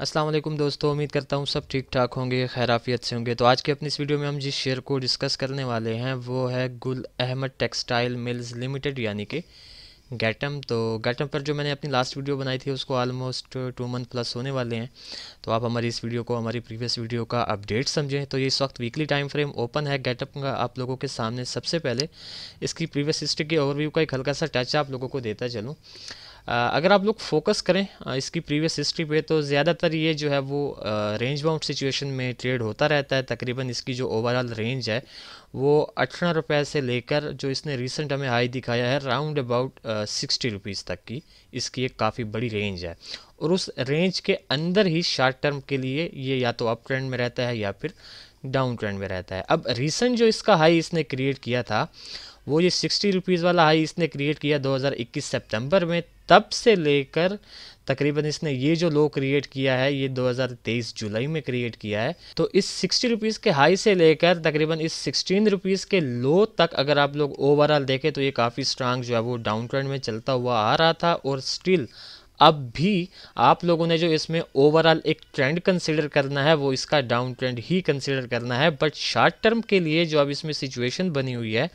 असलम दोस्तों उम्मीद करता हूँ सब ठीक ठाक होंगे खैराफियत से होंगे तो आज के अपनी इस वीडियो में हम जिस शेयर को डिस्कस करने वाले हैं वो है गुल अहमद टेक्सटाइल मिल्स लिमिटेड यानी कि गैटम तो गैटम पर जो मैंने अपनी लास्ट वीडियो बनाई थी उसको आलमोस्ट टू मंथ प्लस होने वाले हैं तो आप हमारी इस वीडियो को हमारी प्रीवियस वीडियो का अपडेट समझें तो ये इस वक्त वीकली टाइम फ्रेम ओपन है गैटअप का आप लोगों के सामने सबसे पहले इसकी प्रीवियस हिस्ट्री के ओवरव्यू का एक हल्का सा टच आप लोगों को देता चलूँ अगर आप लोग फोकस करें इसकी प्रीवियस हिस्ट्री पे तो ज़्यादातर ये जो है वो रेंज बाउंड सिचुएशन में ट्रेड होता रहता है तकरीबन इसकी जो ओवरऑल रेंज है वो अठारह रुपए से लेकर जो इसने रिसेंट हमें हाई दिखाया है राउंड अबाउट सिक्सटी रुपीज़ तक की इसकी एक काफ़ी बड़ी रेंज है और उस रेंज के अंदर ही शॉर्ट टर्म के लिए ये या तो अप ट्रेंड में रहता है या फिर डाउन ट्रेंड में रहता है अब रिसेंट जो इसका हाई इसने क्रिएट किया था वो ये सिक्सटी रुपीज़ वाला हाई इसने क्रिएट किया 2021 सितंबर में तब से लेकर तकरीबन इसने ये जो लो क्रिएट किया है ये 2023 जुलाई में क्रिएट किया है तो इस सिक्सटी रुपीज़ के हाई से लेकर तकरीबन इस सिक्सटीन रुपीज़ के लो तक अगर आप लोग ओवरऑल देखें तो ये काफ़ी स्ट्रांग जो है वो डाउन ट्रेंड में चलता हुआ आ रहा था और स्टिल अब भी आप लोगों ने जो इसमें ओवरऑल एक ट्रेंड कंसिडर करना है वो इसका डाउन ट्रेंड ही कंसिडर करना है बट शॉर्ट टर्म के लिए जो अब इसमें सिचुएशन बनी हुई है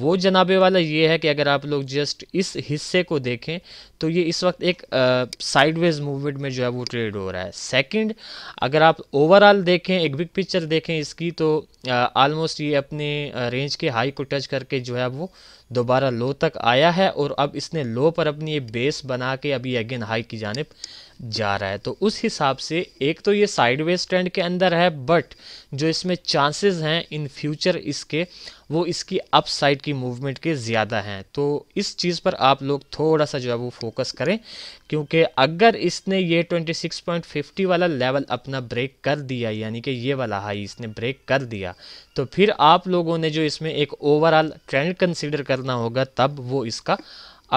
वो जनाबे वाला ये है कि अगर आप लोग जस्ट इस हिस्से को देखें तो ये इस वक्त एक साइडवेज मूवमेंट में जो है वो ट्रेड हो रहा है सेकंड अगर आप ओवरऑल देखें एक बिग पिक्चर देखें इसकी तो uh, ये अपने रेंज के हाई को टच करके जो है वो दोबारा लो तक आया है और अब इसने लो पर अपनी ये बेस बना के अभी अगेन हाई की जानब जा रहा है तो उस हिसाब से एक तो ये साइडवेज ट्रेंड के अंदर है बट जो इसमें चांसेस हैं इन फ्यूचर इसके वो इसकी अप साइड की मूवमेंट के ज़्यादा हैं तो इस चीज़ पर आप लोग थोड़ा सा जो है वो फोकस करें क्योंकि अगर इसने ये 26.50 वाला लेवल अपना ब्रेक कर दिया यानी कि ये वाला हाई इसने ब्रेक कर दिया तो फिर आप लोगों ने जो इसमें एक ओवरऑल ट्रेंड कंसिडर करना होगा तब वो इसका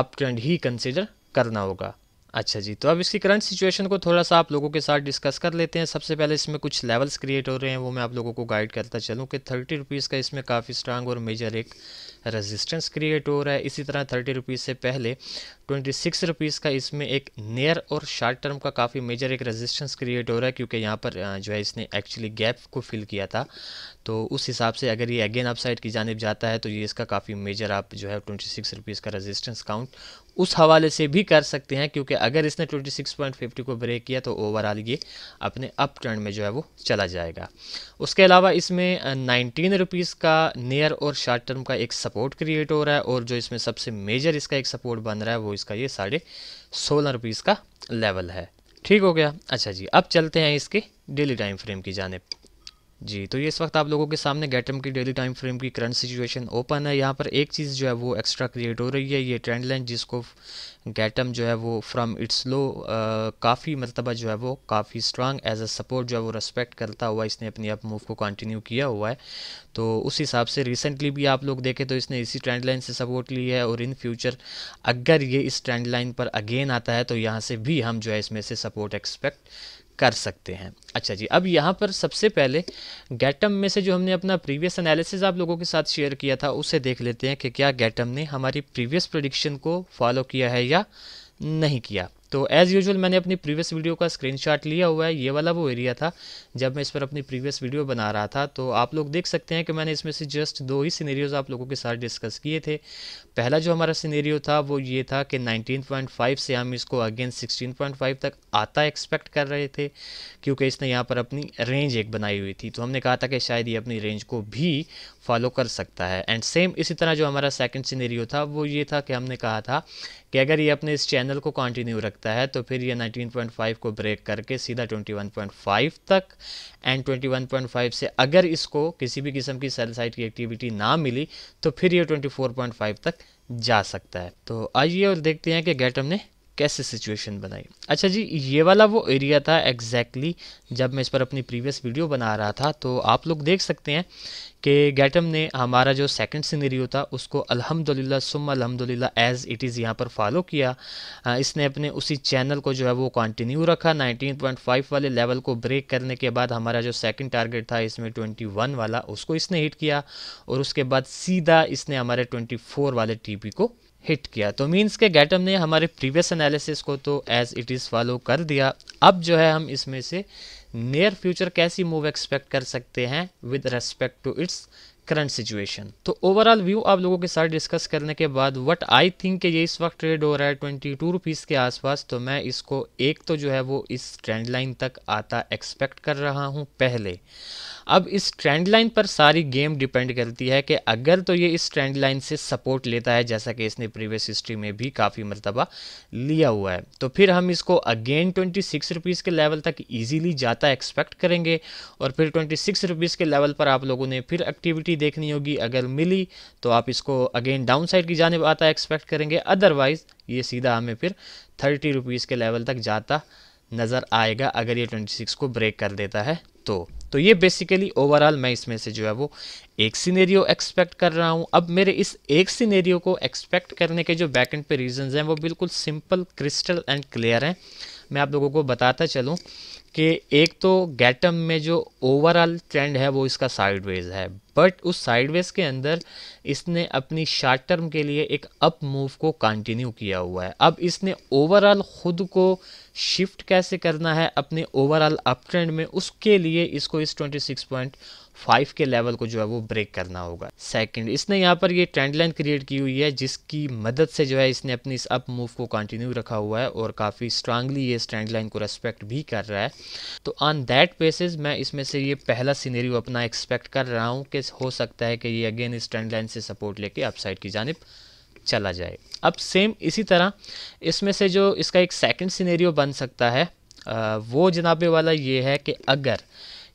अप ट्रेंड ही कंसिडर करना होगा अच्छा जी तो अब इसकी करंट सिचुएशन को थोड़ा सा आप लोगों के साथ डिस्कस कर लेते हैं सबसे पहले इसमें कुछ लेवल्स क्रिएट हो रहे हैं वो मैं आप लोगों को गाइड करता चलूँ कि थर्टी रुपीज़ का इसमें काफ़ी स्ट्रांग और मेजर एक रेजिस्टेंस क्रिएट हो रहा है इसी तरह थर्टी रुपीज़ से पहले ट्वेंटी सिक्स रुपीज़ का इसमें एक नियर और शार्ट टर्म का काफ़ी मेजर एक रेजिस्टेंस क्रिएट हो रहा है क्योंकि यहाँ पर जो है इसने एक्चुअली गैप को फिल किया था तो उस हिसाब से अगर ये अगेन अपसाइड की जानब जाता है तो ये इसका काफ़ी मेजर आप जो है ट्वेंटी सिक्स रुपीज़ का रजिस्टेंस काउंट उस हवाले से भी कर सकते हैं क्योंकि अगर इसने 26.50 को ब्रेक किया तो ओवरऑल ये अपने अप ट्रेंड में जो है वो चला जाएगा उसके अलावा इसमें नाइनटीन रुपीज़ का नियर और शार्ट टर्म का एक सपोर्ट क्रिएट हो रहा है और जो इसमें सबसे मेजर इसका एक सपोर्ट बन रहा है वो इसका ये साढ़े सोलह रुपीज़ का लेवल है ठीक हो गया अच्छा जी अब चलते हैं इसके डेली टाइम फ्रेम की जानब जी तो ये इस वक्त आप लोगों के सामने गैटम की डेली टाइम फ्रेम की करंट सिचुएशन ओपन है यहाँ पर एक चीज़ जो है वो एक्स्ट्रा क्रिएट हो रही है ये ट्रेंड लाइन जिसको गैटम जो है वो फ्रॉम इट्स लो काफ़ी मरतबा जो है वो काफ़ी स्ट्रांग एज अ सपोर्ट जो है वो रेस्पेक्ट करता हुआ इसने अपनी अप मूव को कंटिन्यू किया हुआ है तो उस हिसाब से रिसेंटली भी आप लोग देखें तो इसने इसी ट्रेंड लाइन से सपोर्ट ली है और इन फ्यूचर अगर ये इस ट्रेंड लाइन पर अगेन आता है तो यहाँ से भी हम जो है इसमें से सपोर्ट एक्सपेक्ट कर सकते हैं अच्छा जी अब यहाँ पर सबसे पहले गैटम में से जो हमने अपना प्रीवियस एनालिसिस आप लोगों के साथ शेयर किया था उसे देख लेते हैं कि क्या गैटम ने हमारी प्रीवियस प्रोडिक्शन को फॉलो किया है या नहीं किया तो एज़ यूजल मैंने अपनी प्रीवियस वीडियो का स्क्रीनशॉट लिया हुआ है ये वाला वो एरिया था जब मैं इस पर अपनी प्रीवियस वीडियो बना रहा था तो आप लोग देख सकते हैं कि मैंने इसमें से जस्ट दो ही सीनेरियोज़ आप लोगों के साथ डिस्कस किए थे पहला जो हमारा सीनेरियो था वो ये था कि 19.5 से हम इसको अगेन 16.5 तक आता एक्सपेक्ट कर रहे थे क्योंकि इसने यहाँ पर अपनी रेंज एक बनाई हुई थी तो हमने कहा था कि शायद ये अपनी रेंज को भी फॉलो कर सकता है एंड सेम इसी तरह जो हमारा सेकेंड सीनेरियो था वो ये था कि हमने कहा था कि अगर ये अपने इस चैनल को कॉन्टिन्यू रखता सकता है तो फिर ये 19.5 को ब्रेक करके सीधा 21.5 तक एंड 21.5 से अगर इसको किसी भी किस्म की सेल साइट की एक्टिविटी ना मिली तो फिर ये 24.5 तक जा सकता है तो आइए और देखते हैं कि गेटम ने कैसे सिचुएशन बनाई अच्छा जी ये वाला वो एरिया था एग्जैक्टली exactly जब मैं इस पर अपनी प्रीवियस वीडियो बना रहा था तो आप लोग देख सकते हैं कि गैटम ने हमारा जो सेकंड सीनरी था उसको अल्हम्दुलिल्लाह सुम अल्हम्दुलिल्लाह एज़ इट इज़ यहाँ पर फॉलो किया इसने अपने उसी चैनल को जो है वो कंटिन्यू रखा 19.5 वाले लेवल को ब्रेक करने के बाद हमारा जो सेकंड टारगेट था इसमें 21 वाला उसको इसने हिट किया और उसके बाद सीधा इसने हमारे ट्वेंटी वाले टी को हिट किया तो मीन्स के गैटम ने हमारे प्रीवियस एनालिसिस को तो एज इट इज़ फॉलो कर दिया अब जो है हम इसमें से नियर फ्यूचर कैसी मूव एक्सपेक्ट कर सकते हैं with respect to its current situation तो ओवरऑल व्यू आप लोगों के साथ डिस्कस करने के बाद व्हाट आई थिंक कि ये इस वक्त ट्रेड हो रहा है ट्वेंटी टू रुपीज़ के आसपास तो मैं इसको एक तो जो है वो इस ट्रेंड लाइन तक आता एक्सपेक्ट कर रहा हूँ पहले अब इस ट्रेंड लाइन पर सारी गेम डिपेंड करती है कि अगर तो ये इस ट्रेंड लाइन से सपोर्ट लेता है जैसा कि इसने प्रीवियस हिस्ट्री में भी काफ़ी मरतबा लिया हुआ है तो फिर हम इसको अगेन ट्वेंटी सिक्स रुपीज़ के लेवल तक ईजीली जाता एक्सपेक्ट करेंगे और फिर ट्वेंटी सिक्स रुपीज़ के लेवल पर आप लोगों ने फिर एक्टिविटी मिली देखनी होगी अगर मिली तो आप इसको अगेन डाउन साइड की जानब आता एक्सपेक्ट करेंगे अदरवाइज़ ये सीधा हमें फिर थर्टी रुपीज़ के लेवल तक जाता नज़र आएगा अगर ये ट्वेंटी सिक्स को ब्रेक कर देता है तो तो ये बेसिकली ओवरऑल मैं इसमें से जो है वो एक सीनेरियो एक्सपेक्ट कर रहा हूँ अब मेरे इस एक सीनेरियो को एक्सपेक्ट करने के जो बैक एंड पे रीजंस हैं वो बिल्कुल सिंपल क्रिस्टल एंड क्लियर हैं मैं आप लोगों को बताता चलूँ कि एक तो गैटम में जो ओवरऑल ट्रेंड है वो इसका साइडवेज है बट उस साइडवेज के अंदर इसने अपनी शार्ट टर्म के लिए एक अप मूव को कंटिन्यू किया हुआ है अब इसने ओवरऑल ख़ुद को शिफ्ट कैसे करना है अपने ओवरऑल अप ट्रेंड में उसके लिए इसको इस 26.5 के लेवल को जो है वो ब्रेक करना होगा सेकंड इसने यहाँ पर ये ट्रेंड लाइन क्रिएट की हुई है जिसकी मदद से जो है इसने अपनी इस अप मूव को कंटिन्यू रखा हुआ है और काफ़ी स्ट्रांगली ये इस ट्रेंड लाइन को रेस्पेक्ट भी कर रहा है तो ऑन दैट बेसिस मैं इसमें से ये पहला सीनेरियो अपना एक्सपेक्ट कर रहा हूँ कि हो सकता है कि ये अगेन इस ट्रेंड लाइन से सपोर्ट लेके अपसाइड की जानब चला जाए अब सेम इसी तरह इसमें से जो इसका एक सेकेंड सीनेरियो बन सकता है आ, वो जनाबे वाला ये है कि अगर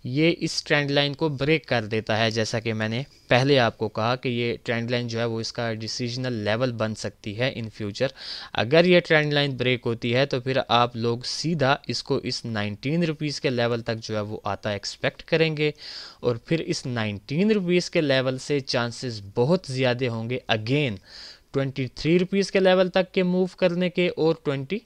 ये इस ट्रेंड लाइन को ब्रेक कर देता है जैसा कि मैंने पहले आपको कहा कि ये ट्रेंड लाइन जो है वो इसका डिसीजनल लेवल बन सकती है इन फ्यूचर अगर ये ट्रेंड लाइन ब्रेक होती है तो फिर आप लोग सीधा इसको इस नाइनटीन रुपीज़ के लेवल तक जो है वो आता एक्सपेक्ट करेंगे और फिर इस नाइनटीन रुपीज़ के लेवल से चांसेस बहुत ज़्यादा होंगे अगेन ट्वेंटी थ्री रुपीज़ के लेवल तक के मूव करने के और ट्वेंटी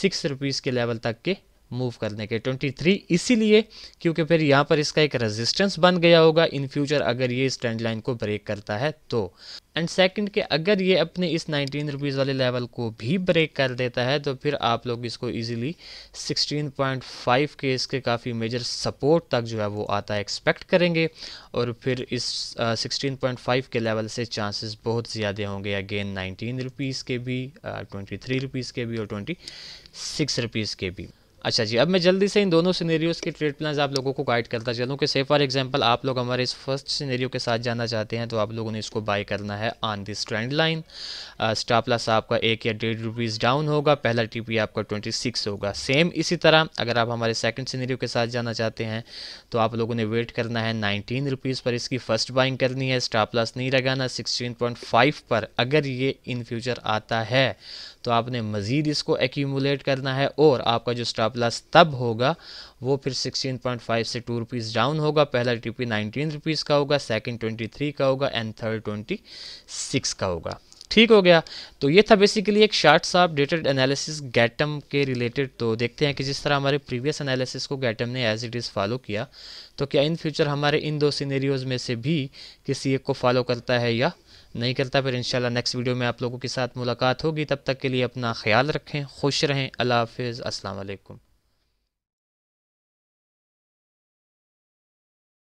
सिक्स रुपीज़ के लेवल तक के मूव करने के 23 इसीलिए क्योंकि फिर यहाँ पर इसका एक रेजिस्टेंस बन गया होगा इन फ्यूचर अगर ये इस ट्रेंड लाइन को ब्रेक करता है तो एंड सेकंड के अगर ये अपने इस नाइनटीन रुपीज़ वाले लेवल को भी ब्रेक कर देता है तो फिर आप लोग इसको इजीली 16.5 के इसके काफ़ी मेजर सपोर्ट तक जो है वो आता है एक्सपेक्ट करेंगे और फिर इस सिक्सटीन uh, 16.5 के लेवल से चांसेस बहुत ज़्यादा होंगे अगेन नाइनटीन रुपीज़ के भी ट्वेंटी थ्री रुपीज़ के भी और ट्वेंटी सिक्स रुपीज़ के भी अच्छा जी अब मैं जल्दी से इन दोनों सीनेरियोज़ के ट्रेड प्लान्स आप लोगों को गाइड करता चलूँ कि से फॉर एग्जांपल आप लोग हमारे इस फर्स्ट सिनेरियो के साथ जाना चाहते हैं तो आप लोगों ने इसको बाय करना है on this trend line stop loss आपका एक या डेढ़ रुपीज़ डाउन होगा पहला टीपी आपका ट्वेंटी सिक्स होगा सेम इसी तरह अगर आप हमारे सेकेंड सीनेरियो के साथ जाना चाहते हैं तो आप लोगों ने वेट करना है नाइनटीन रुपीज़ पर इसकी फ़र्स्ट बाइंग करनी है स्टॉप लॉस नहीं लगाना सिक्सटीन पॉइंट फाइव पर अगर ये इन फ्यूचर आता है तो आपने मज़ीद इसको एक्यूमुलेट करना है और आपका जो स्टॉप मुकाबला तब होगा वो फिर 16.5 से टू रुपीज़ डाउन होगा पहला टी पी नाइनटीन रुपीज़ का होगा सेकंड 23 का होगा एंड थर्ड 26 का होगा ठीक हो गया तो ये था बेसिकली एक शार्ट सा अपडेटेड एनालिसिस गैटम के रिलेटेड तो देखते हैं कि जिस तरह हमारे प्रीवियस एनालिसिस को गैटम ने एज इट इज़ फॉलो किया तो क्या इन फ्यूचर हमारे इन दो सीनेरियोज़ में से भी किसी एक को फॉलो करता है या नहीं करता फिर इंशाल्लाह नेक्स्ट वीडियो में आप लोगों के साथ मुलाकात होगी तब तक के लिए अपना ख्याल रखें खुश रहें अल्लाह हाफिज़ अस्सलाम वालेकुम